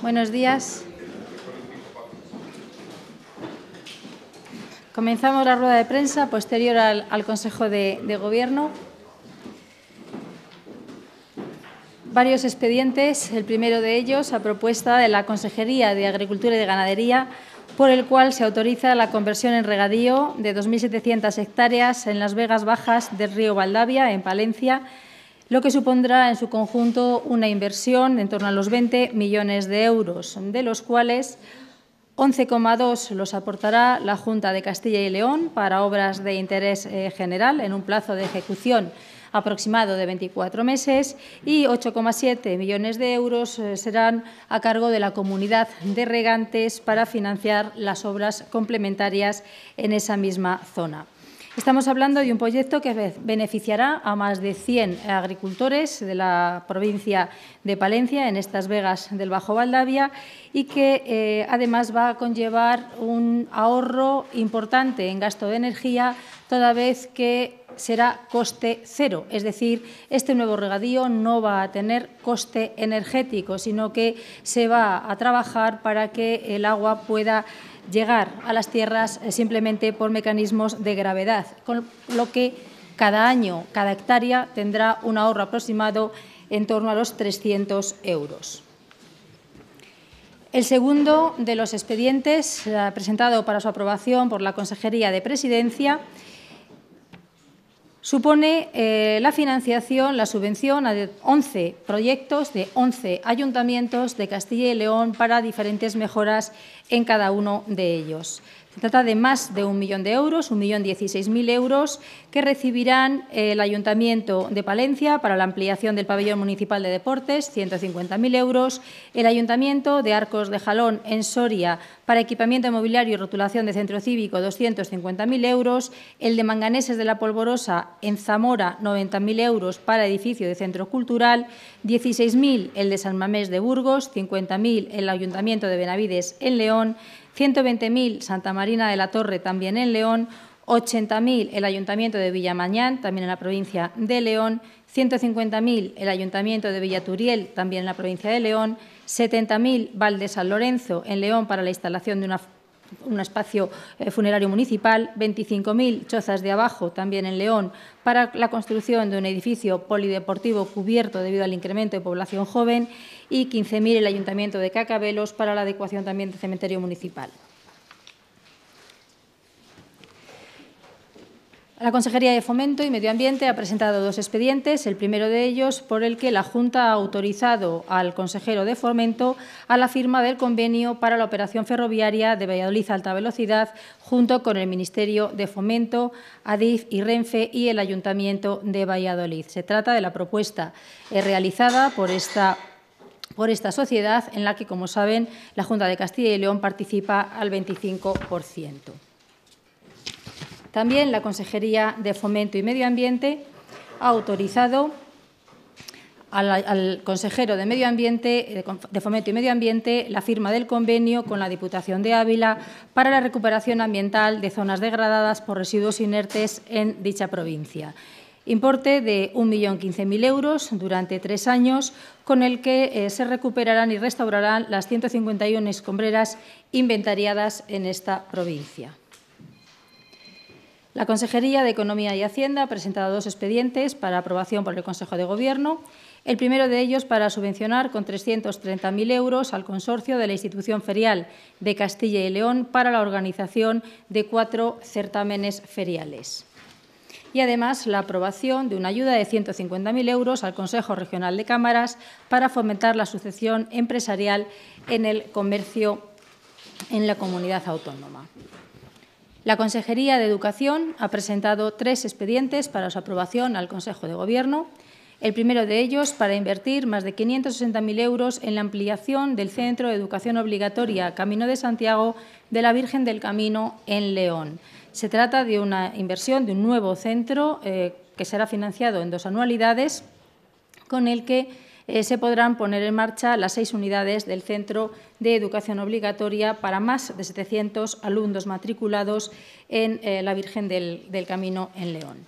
Buenos días. Comenzamos la rueda de prensa posterior al, Consejo de, Gobierno. Varios expedientes, el primero de ellos a propuesta de la Consejería de Agricultura y de Ganadería, por el cual se autoriza la conversión en regadío de 2.700 hectáreas en las vegas bajas del río Valdavia, en Palencia, lo que supondrá en su conjunto una inversión en torno a los 20 millones de euros, de los cuales 11,2 los aportará la Junta de Castilla y León para obras de interés eh, general en un plazo de ejecución aproximado de 24 meses y 8,7 millones de euros eh, serán a cargo de la comunidad de regantes para financiar las obras complementarias en esa misma zona. Estamos hablando de un proyecto que beneficiará a más de 100 agricultores de la provincia de Palencia, en estas vegas del Bajo Valdavia, y que eh, además va a conllevar un ahorro importante en gasto de energía, toda vez que será coste cero, es decir, este nuevo regadío no va a tener coste energético, sino que se va a trabajar para que el agua pueda llegar a las tierras eh, simplemente por mecanismos de gravedad, con lo que cada año, cada hectárea, tendrá un ahorro aproximado en torno a los 300 euros. El segundo de los expedientes eh, presentado para su aprobación por la Consejería de Presidencia Supone eh, la financiación, la subvención a once proyectos de once ayuntamientos de Castilla y León para diferentes mejoras en cada uno de ellos. Se trata de más de un millón de euros, un millón dieciséis mil euros, que recibirán eh, el Ayuntamiento de Palencia para la ampliación del pabellón municipal de deportes, mil euros, el Ayuntamiento de Arcos de Jalón en Soria para equipamiento inmobiliario y rotulación de centro cívico, mil euros, el de Manganeses de la Polvorosa en Zamora, mil euros para edificio de centro cultural, 16.000 el de San Mamés de Burgos, 50.000 el Ayuntamiento de Benavides en León, 120.000 Santa Marina de la Torre, también en León, 80.000 el Ayuntamiento de Villamañán, también en la provincia de León, 150.000 el Ayuntamiento de Villaturiel, también en la provincia de León, 70.000 Valde San Lorenzo, en León, para la instalación de una un espacio eh, funerario municipal, 25.000 chozas de abajo, también en León, para la construcción de un edificio polideportivo cubierto debido al incremento de población joven y 15.000 el Ayuntamiento de Cacabelos para la adecuación también del cementerio municipal. La Consejería de Fomento y Medio Ambiente ha presentado dos expedientes, el primero de ellos por el que la Junta ha autorizado al consejero de Fomento a la firma del convenio para la operación ferroviaria de Valladolid Alta Velocidad junto con el Ministerio de Fomento, ADIF y Renfe y el Ayuntamiento de Valladolid. Se trata de la propuesta eh, realizada por esta por esta sociedad en la que, como saben, la Junta de Castilla y León participa al 25%. También la Consejería de Fomento y Medio Ambiente ha autorizado al, consejero de Medio Ambiente, eh, de Fomento y Medio Ambiente, la firma del convenio con la Diputación de Ávila para la recuperación ambiental de zonas degradadas por residuos inertes en dicha provincia. Importe de 1.015.000 euros durante tres años, con el que eh, se recuperarán y restaurarán las 151 escombreras inventariadas en esta provincia. La Consejería de Economía y Hacienda ha presentado dos expedientes para aprobación por el Consejo de Gobierno. El primero de ellos para subvencionar con 330.000 euros al consorcio de la institución ferial de Castilla y León para la organización de cuatro certámenes feriales. Y además la aprobación de una ayuda de 150.000 euros al Consejo Regional de Cámaras para fomentar la sucesión empresarial en el comercio en la comunidad autónoma. La Consejería de Educación ha presentado tres expedientes para su aprobación al Consejo de Gobierno. El primero de ellos para invertir más de 560.000 euros en la ampliación del Centro de Educación Obligatoria Camino de Santiago de la Virgen del Camino en León. Se trata de una inversión de un nuevo centro eh, que será financiado en dos anualidades, con el que eh, se podrán poner en marcha las seis unidades del Centro de Educación Obligatoria para más de 700 alumnos matriculados en eh, la Virgen del, Camino en León.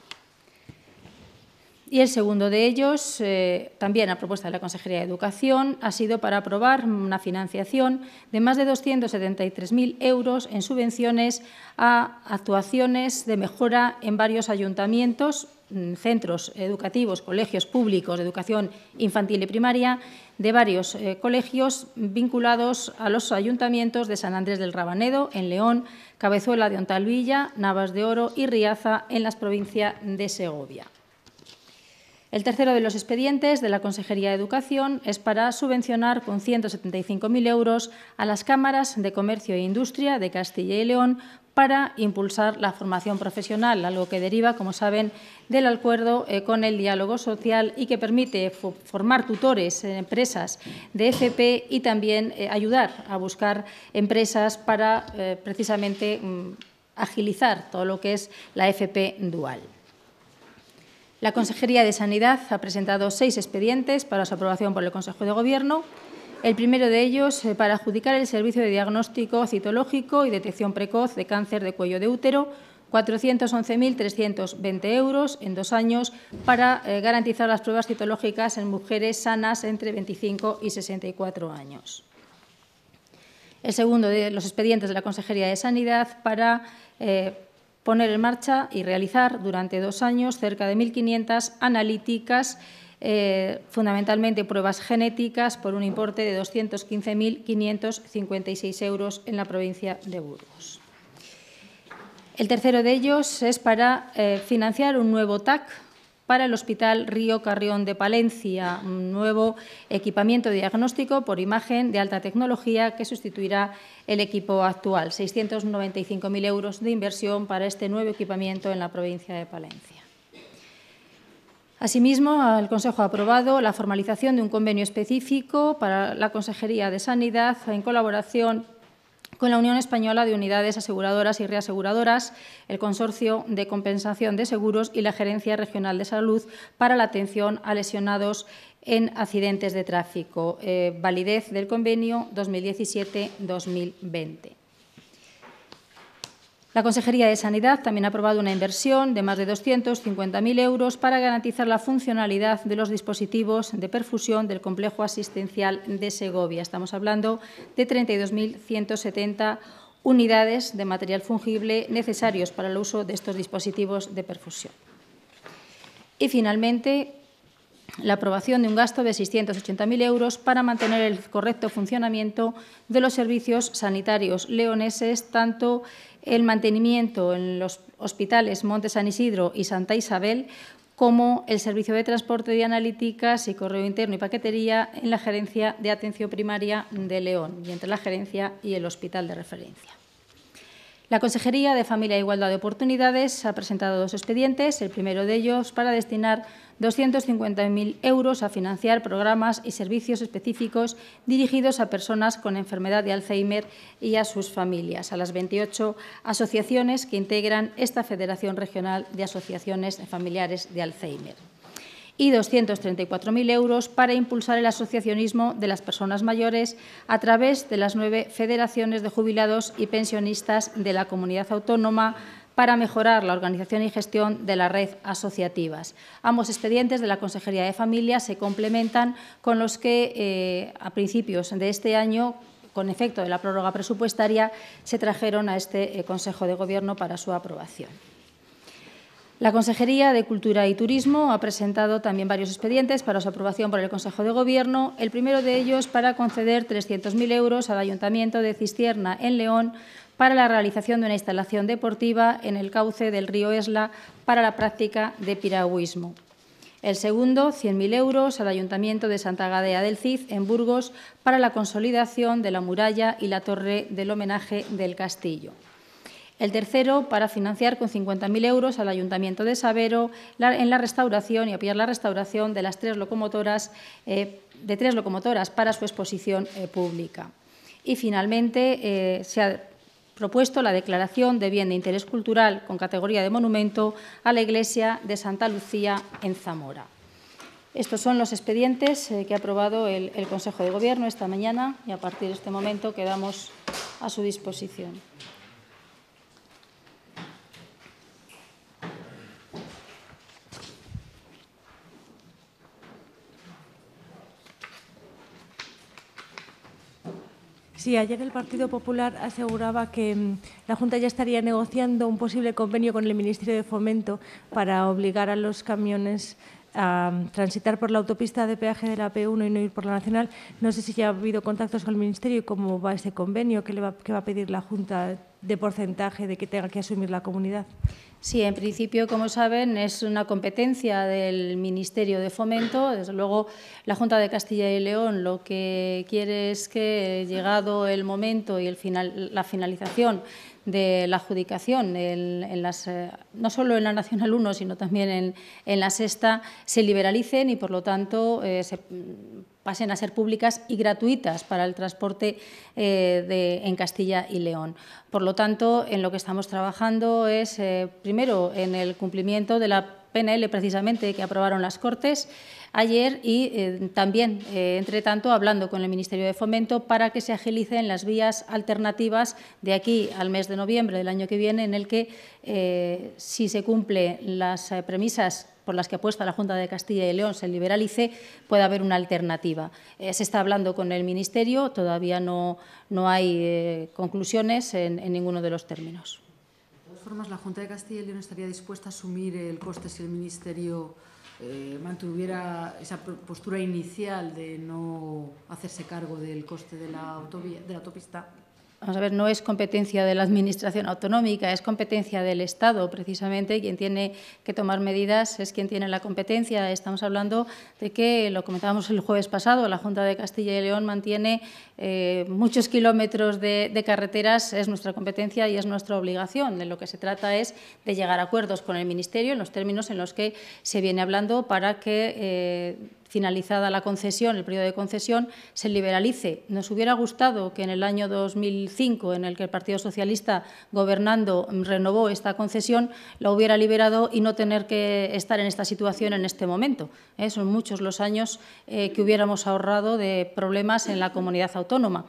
Y el segundo de ellos, eh, también a propuesta de la Consejería de Educación, ha sido para aprobar una financiación de más de 273.000 euros en subvenciones a actuaciones de mejora en varios ayuntamientos Mm, centros educativos, colegios públicos de educación infantil y primaria de varios eh, colegios vinculados a los ayuntamientos de San Andrés del Rabanedo, en León, Cabezuela de Ontalvilla, Navas de Oro y Riaza, en las provincias de Segovia. El tercero de los expedientes de la Consejería de Educación es para subvencionar con 175.000 euros a las cámaras de comercio e industria de Castilla y León para impulsar la formación profesional, algo que deriva, como saben, del acuerdo eh, con el diálogo social y que permite formar tutores en empresas de FP e y también eh, ayudar a buscar empresas para eh, precisamente mm, agilizar todo lo que es la FP e dual. La Consejería de Sanidad ha presentado seis expedientes para su aprobación por el Consejo de Gobierno. El primero de ellos, eh, para adjudicar el servicio de diagnóstico citológico y detección precoz de cáncer de cuello de útero, 411.320 euros en dos años para eh, garantizar las pruebas citológicas en mujeres sanas entre 25 y 64 años. El segundo de los expedientes de la Consejería de Sanidad para eh, poner en marcha y realizar durante dos años cerca de 1.500 analíticas eh, fundamentalmente pruebas genéticas, por un importe de 215.556 euros en la provincia de Burgos. El tercero de ellos es para eh, financiar un nuevo TAC para el Hospital Río Carrión de Palencia, un nuevo equipamiento diagnóstico por imagen de alta tecnología que sustituirá el equipo actual. 695.000 euros de inversión para este nuevo equipamiento en la provincia de Palencia. Asimismo, el Consejo ha aprobado la formalización de un convenio específico para la Consejería de Sanidad en colaboración con la Unión Española de Unidades Aseguradoras y Reaseguradoras, el Consorcio de Compensación de Seguros y la Gerencia Regional de Salud para la atención a lesionados en accidentes de tráfico. Eh, validez del convenio 2017-2020. La Consejería de Sanidad también ha aprobado una inversión de más de 250.000 euros para garantizar la funcionalidad de los dispositivos de perfusión del complejo asistencial de Segovia. Estamos hablando de 32.170 unidades de material fungible necesarios para el uso de estos dispositivos de perfusión. Y, finalmente, la aprobación de un gasto de 680.000 euros para mantener el correcto funcionamiento de los servicios sanitarios leoneses, tanto el mantenimiento en los hospitales Monte San Isidro y Santa Isabel, como el servicio de transporte de analíticas y correo interno y paquetería en la gerencia de atención primaria de León y entre la gerencia y el hospital de referencia. La Consejería de Familia e Igualdad de Oportunidades ha presentado dos expedientes, el primero de ellos para destinar 250.000 euros a financiar programas y servicios específicos dirigidos a personas con enfermedad de Alzheimer y a sus familias, a las 28 asociaciones que integran esta Federación Regional de Asociaciones Familiares de Alzheimer y 234.000 euros para impulsar el asociacionismo de las personas mayores a través de las nueve federaciones de jubilados y pensionistas de la comunidad autónoma para mejorar la organización y gestión de la red asociativas. Ambos expedientes de la Consejería de Familia se complementan con los que eh, a principios de este año con efecto de la prórroga presupuestaria, se trajeron a este eh, Consejo de Gobierno para su aprobación. La Consejería de Cultura y Turismo ha presentado también varios expedientes para su aprobación por el Consejo de Gobierno, el primero de ellos para conceder 300.000 euros al Ayuntamiento de Cistierna, en León, para la realización de una instalación deportiva en el cauce del río Esla para la práctica de piragüismo. El segundo, 100.000 euros al Ayuntamiento de Santa Gadea del Cid, en Burgos, para la consolidación de la muralla y la torre del homenaje del castillo. El tercero, para financiar con 50.000 euros al Ayuntamiento de Sabero en la restauración y apoyar la restauración de las tres locomotoras, eh, de tres locomotoras para su exposición eh, pública. Y, finalmente, eh, se ha propuesto la declaración de bien de interés cultural con categoría de monumento a la Iglesia de Santa Lucía en Zamora. Estos son los expedientes que ha aprobado el, el Consejo de Gobierno esta mañana y a partir de este momento quedamos a su disposición. Sí, ayer el Partido Popular aseguraba que mm, la Junta ya estaría negociando un posible convenio con el Ministerio de Fomento para obligar a los camiones a mm, transitar por la autopista de peaje de la P1 y no ir por la nacional. No sé si ya ha habido contactos con el Ministerio y cómo va ese convenio, qué, le va a pedir la Junta de porcentaje de que tenga que asumir la comunidad? Sí, en principio, como saben, es una competencia del Ministerio de Fomento. Desde luego, la Junta de Castilla y León lo que quiere es que, llegado el momento y el final, la finalización de la adjudicación, en, las, eh, no solo en la Nacional 1, sino también en, en la sexta, se liberalicen y, por lo tanto, eh, se pasen a ser públicas y gratuitas para el transporte eh, de, en Castilla y León. Por lo tanto, en lo que estamos trabajando es, eh, primero, en el cumplimiento de la PNL, precisamente, que aprobaron las Cortes ayer y eh, también, entre tanto, hablando con el Ministerio de Fomento para que se agilicen las vías alternativas de aquí al mes de noviembre del año que viene, en el que, si se cumplen las premisas por las que apuesta la Junta de Castilla y León se liberalice, puede haber una alternativa. Eh, se está hablando con el Ministerio, todavía no, no hay eh, conclusiones en, ninguno de los términos. De todas formas, la Junta de Castilla y León estaría dispuesta a asumir el coste si el Ministerio eh, mantuviera esa postura inicial de no hacerse cargo del coste de la, de la autopista vamos a ver, no es competencia de la Administración autonómica, es competencia del Estado, precisamente. Quien tiene que tomar medidas es quien tiene la competencia. Estamos hablando de que, lo comentábamos el jueves pasado, la Junta de Castilla y León mantiene eh, muchos kilómetros de, carreteras, es nuestra competencia y es nuestra obligación. De lo que se trata es de llegar a acuerdos con el Ministerio en los términos en los que se viene hablando para que. Eh, finalizada la concesión, el periodo de concesión, se liberalice. Nos hubiera gustado que en el año 2005, en el que el Partido Socialista, gobernando, renovó esta concesión, la hubiera liberado y no tener que estar en esta situación en este momento. ¿eh? Son muchos los años eh, que hubiéramos ahorrado de problemas en la comunidad autónoma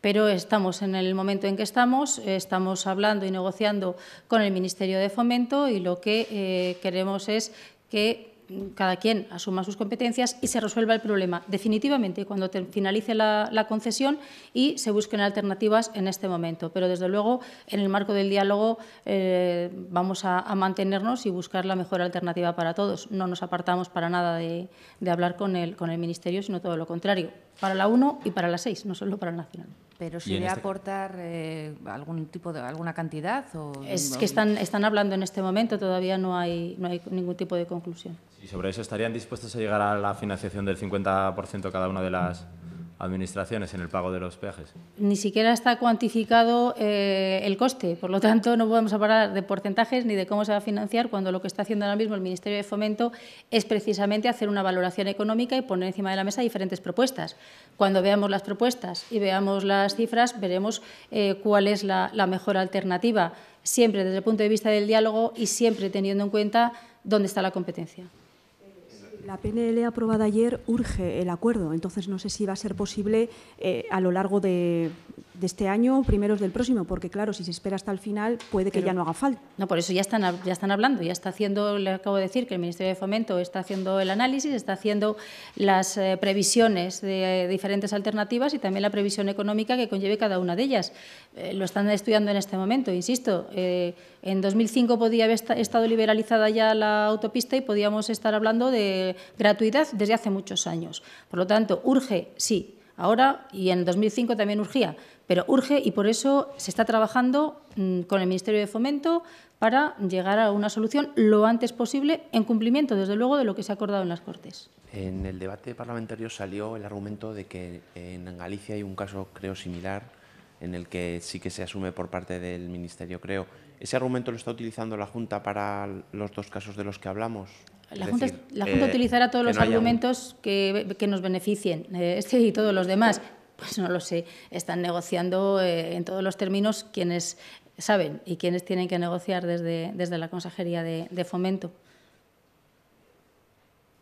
pero estamos en el momento en que estamos, estamos hablando y negociando con el Ministerio de Fomento y lo que eh, queremos es que cada quien asuma sus competencias y se resuelva el problema definitivamente cuando finalice la, concesión y se busquen alternativas en este momento. Pero desde luego, en el marco del diálogo eh, vamos a, mantenernos y buscar la mejor alternativa para todos. No nos apartamos para nada de, hablar con el, con el Ministerio, sino todo lo contrario, para la 1 y para la 6, no solo para el Nacional. Pero si este aportar eh, algún tipo de alguna cantidad o es que están están hablando en este momento todavía no hay no hay ningún tipo de conclusión. ¿Y sobre eso estarían dispuestos a llegar a la financiación del 50% cada una de las administraciones en el pago de los peajes? Ni siquiera está cuantificado eh, el coste, por lo tanto no podemos hablar de porcentajes ni de cómo se va a financiar cuando lo que está haciendo ahora mismo el Ministerio de Fomento es precisamente hacer una valoración económica y poner encima de la mesa diferentes propuestas. Cuando veamos las propuestas y veamos las cifras, veremos eh, cuál es la, la mejor alternativa, siempre desde el punto de vista del diálogo y siempre teniendo en cuenta dónde está la competencia. La PNL aprobada ayer urge el acuerdo, entonces no sé si va a ser posible eh, a lo largo de, de este año o primeros del próximo, porque claro, si se espera hasta el final, puede que ya no haga falta. No, por eso ya están, ya están hablando, ya está haciendo, le acabo de decir que el Ministerio de Fomento está haciendo el análisis, está haciendo las eh, previsiones de eh, diferentes alternativas y también la previsión económica que conlleve cada una de ellas. Eh, lo están estudiando en este momento, insisto. en 2005 podía haber estado liberalizada ya la autopista y podíamos estar hablando de gratuidad desde hace muchos años. Por lo tanto, urge, sí ahora y en 2005 también urgía, pero urge y por eso se está trabajando mm, con el Ministerio de Fomento para llegar a una solución lo antes posible en cumplimiento, desde luego, de lo que se ha acordado en las Cortes. En el debate parlamentario salió el argumento de que en Galicia hay un caso, creo, similar, en el que sí que se asume por parte del Ministerio, creo. ¿Ese argumento lo está utilizando la Junta para los dos casos de los que hablamos? La, Junta, eh, utilizará todos los argumentos que, nos beneficien, eh, este y todos los demás. Pues no lo sé, están negociando eh, en todos los términos quienes saben y quienes tienen que negociar desde, la Consejería de, Fomento.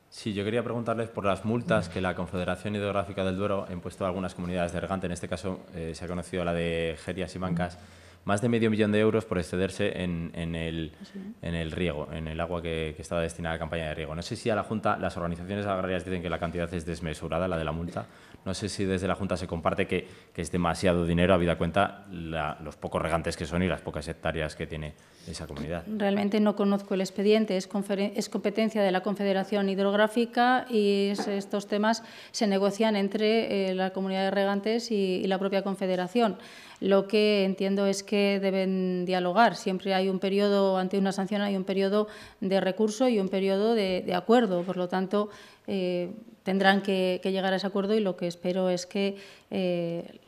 Sí, yo quería preguntarles por las multas que la Confederación Hidrográfica del Duero ha impuesto a algunas comunidades de Ergante, en este caso se ha conocido la de Gerias y Mancas más de medio millón de euros por excederse en, en, el, en el, riego, en el agua que, que, estaba destinada a la campaña de riego. No sé si a la Junta, las organizaciones agrarias dicen que la cantidad es desmesurada, la de la multa. No sé si desde la Junta se comparte que, es demasiado dinero, habida cuenta los pocos regantes que son y las pocas hectáreas que tiene esa comunidad. Realmente no conozco el expediente, es, es competencia de la Confederación Hidrográfica y estos temas se negocian entre eh, la comunidad de regantes y la propia Confederación lo que entiendo es que deben dialogar. Siempre hay un periodo, ante una sanción hay un periodo de recurso y un periodo de, acuerdo. Por lo tanto, eh, tendrán que, llegar a ese acuerdo y lo que espero es que eh,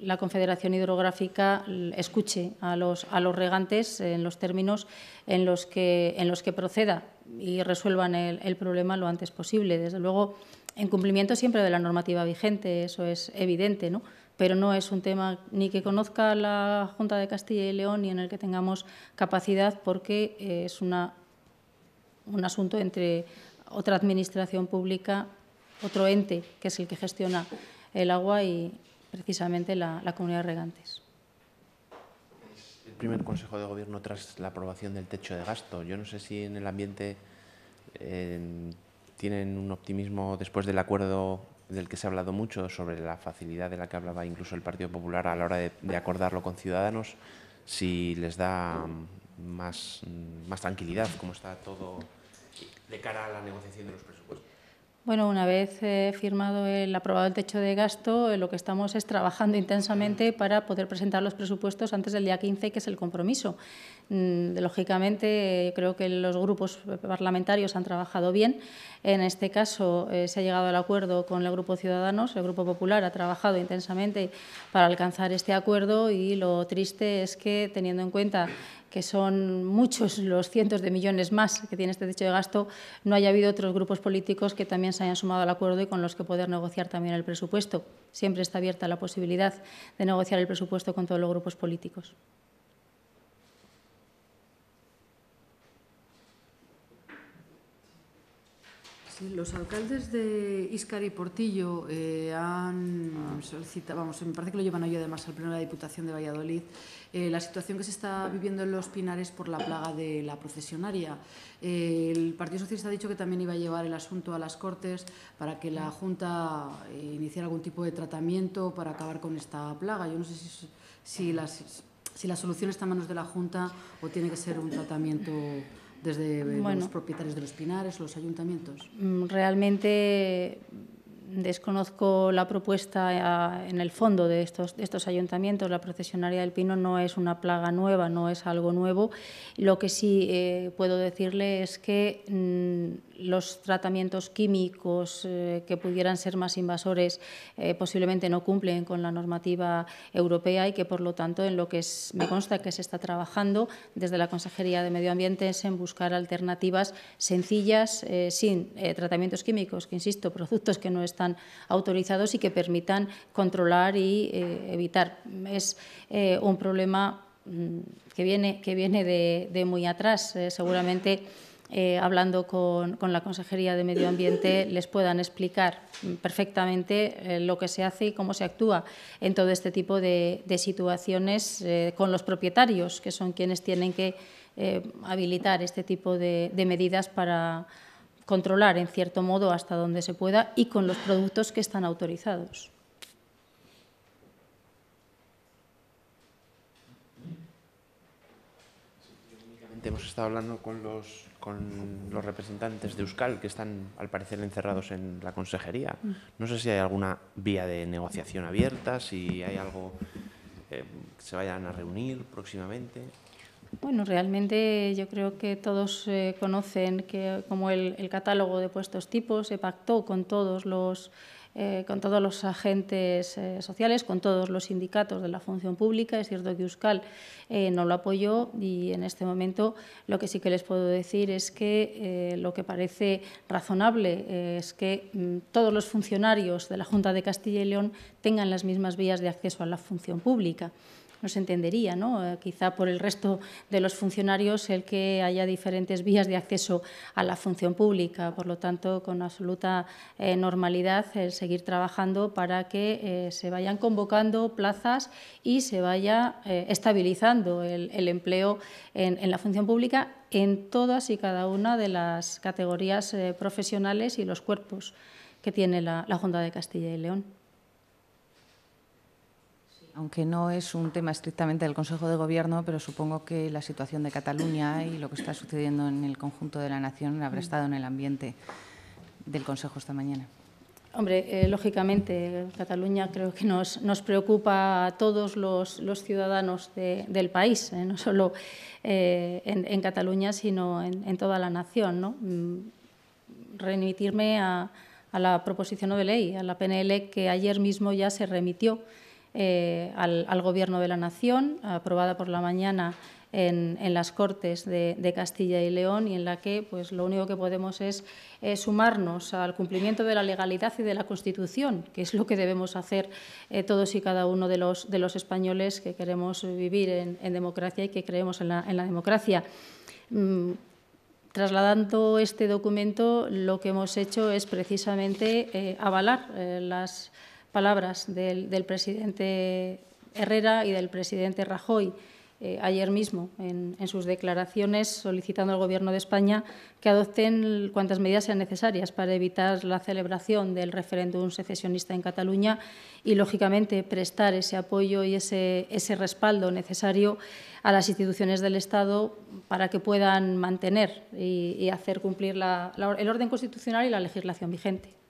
la Confederación Hidrográfica escuche a los, regantes en los términos en los que, proceda y resuelvan el, el problema lo antes posible. Desde luego, en cumplimiento siempre de la normativa vigente, eso es evidente, ¿no? pero no es un tema ni que conozca la Junta de Castilla y León ni en el que tengamos capacidad porque eh, es una, un asunto entre otra administración pública, otro ente que es el que gestiona el agua y precisamente la, comunidad de regantes. el primer Consejo de Gobierno tras la aprobación del techo de gasto. Yo no sé si en el ambiente eh, tienen un optimismo después del acuerdo del que se ha hablado mucho, sobre la facilidad de la que hablaba incluso el Partido Popular a la hora de, acordarlo con ciudadanos, si les da mm, más, mm, más tranquilidad, cómo está todo de cara a la negociación de los presupuestos. Bueno, una vez eh, firmado el aprobado el techo de gasto, eh, lo que estamos es trabajando intensamente para poder presentar los presupuestos antes del día 15, que es el compromiso. Mm, lógicamente, creo que los grupos parlamentarios han trabajado bien. En este caso, eh, se ha llegado al acuerdo con el Grupo Ciudadanos. El Grupo Popular ha trabajado intensamente para alcanzar este acuerdo y lo triste es que, teniendo en cuenta que son muchos los cientos de millones más que tiene este techo de gasto, no haya habido otros grupos políticos que también se hayan sumado al acuerdo y con los que poder negociar también el presupuesto. Siempre está abierta la posibilidad de negociar el presupuesto con todos los grupos políticos. los alcaldes de Íscar y Portillo eh, han solicitado, vamos, me parece que lo llevan hoy además al Pleno de la Diputación de Valladolid, eh, la situación que se está viviendo en los pinares por la plaga de la procesionaria. Eh, el Partido Socialista ha dicho que también iba a llevar el asunto a las Cortes para que la Junta eh, iniciara algún tipo de tratamiento para acabar con esta plaga. Yo no sé si, si, las, si la solución está en manos de la Junta o tiene que ser un tratamiento desde eh, los propietarios de los pinares, los ayuntamientos? Mm, realmente desconozco la propuesta eh, en el fondo de estos, estos ayuntamientos. La procesionaria del pino no es una plaga nueva, no es algo nuevo. Lo que sí eh, puedo decirle es que mm, los tratamientos químicos eh, que pudieran ser más invasores posiblemente no cumplen con la normativa europea y que, por lo tanto, en lo que me consta que se está trabajando desde la Consejería de Medio Ambiente es en buscar alternativas sencillas, sin tratamientos químicos, que, insisto, productos que no están autorizados y que permitan controlar y eh, evitar. Es eh, un problema mm, que viene, que viene de, muy atrás. Eh, seguramente, hablando con, la Consejería de Medio Ambiente, les puedan explicar perfectamente lo que se hace y cómo se actúa en todo este tipo de, situaciones con los propietarios, que son quienes tienen que habilitar este tipo de medidas para controlar en cierto modo hasta donde se pueda y con los productos que están autorizados. hemos estado hablando con los, con los representantes de Euskal que están, al parecer, encerrados en la consejería. No sé si hay alguna vía de negociación abierta, si hay algo eh, que se vayan a reunir próximamente. Bueno, realmente yo creo que todos eh, conocen que como el, catálogo de puestos tipos se pactó con todos los, eh, con todos los agentes eh, sociales, con todos los sindicatos de la función pública. Es cierto que Euskal no lo apoyó y en este momento lo que sí que les puedo decir es que lo que parece razonable es que mm, todos los funcionarios de la Junta de Castilla y León tengan las mismas vías de acceso a la función pública no se entendería. ¿no? Eh, quizá por el resto de los funcionarios el que haya diferentes vías de acceso a la función pública. Por lo tanto, con absoluta eh, normalidad el seguir trabajando para que eh, se vayan convocando plazas y se vaya estabilizando el, empleo en, la función pública en todas y cada una de las categorías profesionales y los cuerpos que tiene la Junta de Castilla y León aunque no es un tema estrictamente del Consejo de Gobierno, pero supongo que la situación de Cataluña y lo que está sucediendo en el conjunto de la nación habrá mm. estado en el ambiente del Consejo esta mañana. Hombre, eh, lógicamente, Cataluña creo que nos, preocupa a todos los, ciudadanos del país, eh, no solo eh, en, Cataluña, sino en, toda la nación. ¿no? Mm, remitirme a, a la proposición de ley, a la PNL que ayer mismo ya se remitió eh, al, Gobierno de la Nación, aprobada por la mañana en, las Cortes de, Castilla y León, y en la que pues, lo único que podemos es sumarnos al cumplimiento de la legalidad y de la Constitución, que es lo que debemos hacer eh, todos y cada uno de los, españoles que queremos vivir en, democracia y que creemos en la, democracia. Mm, trasladando este documento, lo que hemos hecho es precisamente eh, avalar las palabras del, presidente Herrera y del presidente Rajoy eh, ayer mismo en, sus declaraciones solicitando al Gobierno de España que adopten cuantas medidas sean necesarias para evitar la celebración del referéndum secesionista en Cataluña y, lógicamente, prestar ese apoyo y ese, ese respaldo necesario a las instituciones del Estado para que puedan mantener y, hacer cumplir el orden constitucional y la legislación vigente.